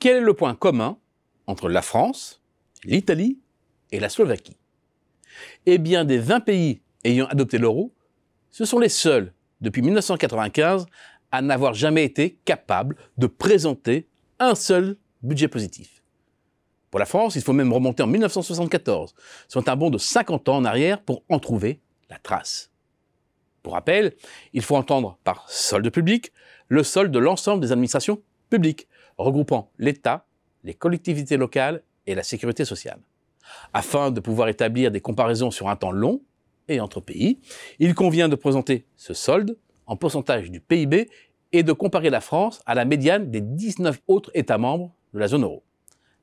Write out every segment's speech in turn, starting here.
Quel est le point commun entre la France, l'Italie et la Slovaquie Eh bien, des 20 pays ayant adopté l'euro, ce sont les seuls, depuis 1995, à n'avoir jamais été capables de présenter un seul budget positif. Pour la France, il faut même remonter en 1974, soit un bond de 50 ans en arrière pour en trouver la trace. Pour rappel, il faut entendre par solde public le solde de l'ensemble des administrations publiques, regroupant l'État, les collectivités locales et la sécurité sociale. Afin de pouvoir établir des comparaisons sur un temps long et entre pays, il convient de présenter ce solde en pourcentage du PIB et de comparer la France à la médiane des 19 autres États membres de la zone euro.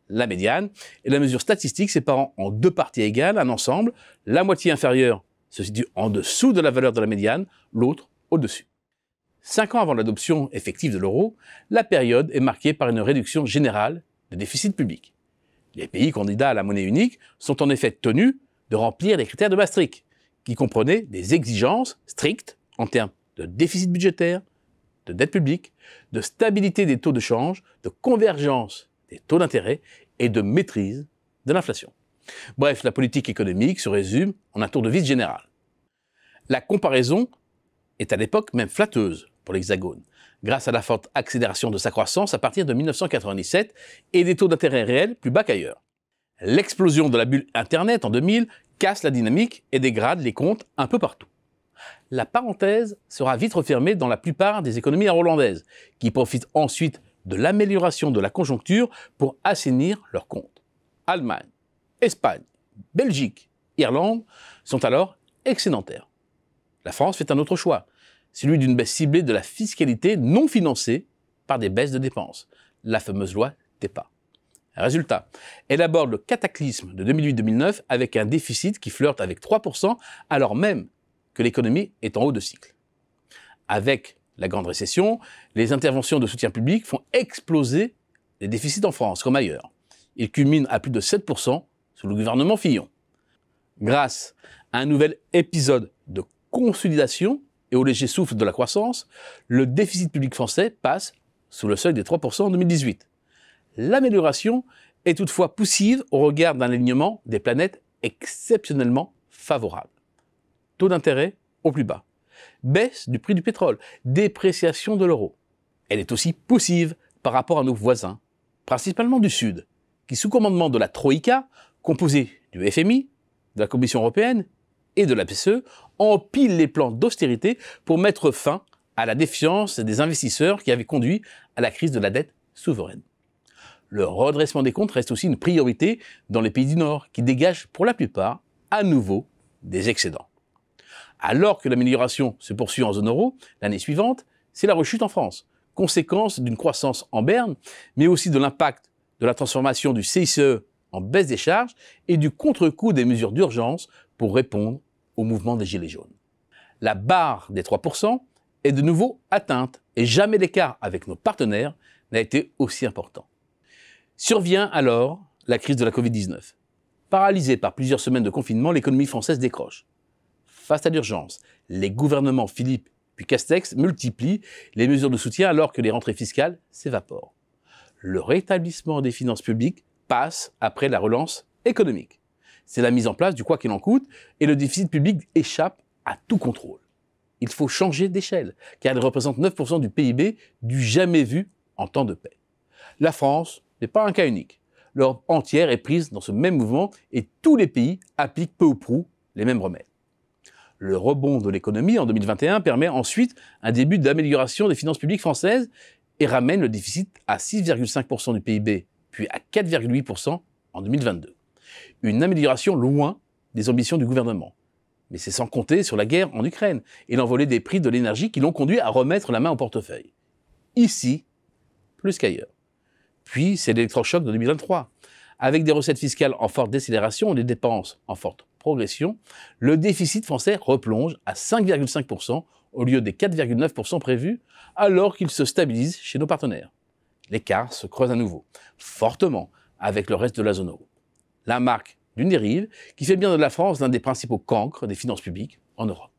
La médiane est la mesure statistique séparant en deux parties égales un ensemble, la moitié inférieure se situe en dessous de la valeur de la médiane, l'autre au-dessus. Cinq ans avant l'adoption effective de l'euro, la période est marquée par une réduction générale de déficits publics. Les pays candidats à la monnaie unique sont en effet tenus de remplir les critères de Maastricht, qui comprenaient des exigences strictes en termes de déficit budgétaire, de dette publique, de stabilité des taux de change, de convergence des taux d'intérêt et de maîtrise de l'inflation. Bref, la politique économique se résume en un tour de vis général. La comparaison est à l'époque même flatteuse pour l'Hexagone, grâce à la forte accélération de sa croissance à partir de 1997 et des taux d'intérêt réels plus bas qu'ailleurs. L'explosion de la bulle Internet en 2000 casse la dynamique et dégrade les comptes un peu partout. La parenthèse sera vite refermée dans la plupart des économies hollandaises, qui profitent ensuite de l'amélioration de la conjoncture pour assainir leurs comptes. Allemagne, Espagne, Belgique, Irlande sont alors excédentaires. La France fait un autre choix, celui d'une baisse ciblée de la fiscalité non financée par des baisses de dépenses, la fameuse loi TEPA. Résultat, elle aborde le cataclysme de 2008-2009 avec un déficit qui flirte avec 3%, alors même que l'économie est en haut de cycle. Avec la grande récession, les interventions de soutien public font exploser les déficits en France comme ailleurs. Ils culminent à plus de 7% sous le gouvernement Fillon. Grâce à un nouvel épisode de consolidation et au léger souffle de la croissance, le déficit public français passe sous le seuil des 3% en 2018. L'amélioration est toutefois poussive au regard d'un alignement des planètes exceptionnellement favorable. Taux d'intérêt au plus bas, baisse du prix du pétrole, dépréciation de l'euro. Elle est aussi poussive par rapport à nos voisins, principalement du Sud, qui sous commandement de la Troïka, composée du FMI, de la Commission européenne et de la BCE, empile les plans d'austérité pour mettre fin à la défiance des investisseurs qui avait conduit à la crise de la dette souveraine. Le redressement des comptes reste aussi une priorité dans les pays du Nord, qui dégagent pour la plupart à nouveau des excédents. Alors que l'amélioration se poursuit en zone euro, l'année suivante, c'est la rechute en France, conséquence d'une croissance en berne, mais aussi de l'impact de la transformation du CICE en baisse des charges et du contre-coup des mesures d'urgence pour répondre au mouvement des Gilets jaunes. La barre des 3% est de nouveau atteinte et jamais l'écart avec nos partenaires n'a été aussi important. Survient alors la crise de la Covid-19. Paralysée par plusieurs semaines de confinement, l'économie française décroche. Face à l'urgence, les gouvernements Philippe puis Castex multiplient les mesures de soutien alors que les rentrées fiscales s'évaporent. Le rétablissement des finances publiques passe après la relance économique c'est la mise en place du quoi qu'il en coûte, et le déficit public échappe à tout contrôle. Il faut changer d'échelle, car elle représente 9% du PIB du jamais vu en temps de paix. La France n'est pas un cas unique. L'Europe entière est prise dans ce même mouvement et tous les pays appliquent peu ou prou les mêmes remèdes. Le rebond de l'économie en 2021 permet ensuite un début d'amélioration des finances publiques françaises et ramène le déficit à 6,5% du PIB, puis à 4,8% en 2022. Une amélioration loin des ambitions du gouvernement. Mais c'est sans compter sur la guerre en Ukraine et l'envolée des prix de l'énergie qui l'ont conduit à remettre la main au portefeuille. Ici, plus qu'ailleurs. Puis, c'est l'électrochoc de 2023. Avec des recettes fiscales en forte décélération et des dépenses en forte progression, le déficit français replonge à 5,5% au lieu des 4,9% prévus, alors qu'il se stabilise chez nos partenaires. L'écart se creuse à nouveau, fortement, avec le reste de la zone euro la marque d'une dérive qui fait bien de la France l'un des principaux cancres des finances publiques en Europe.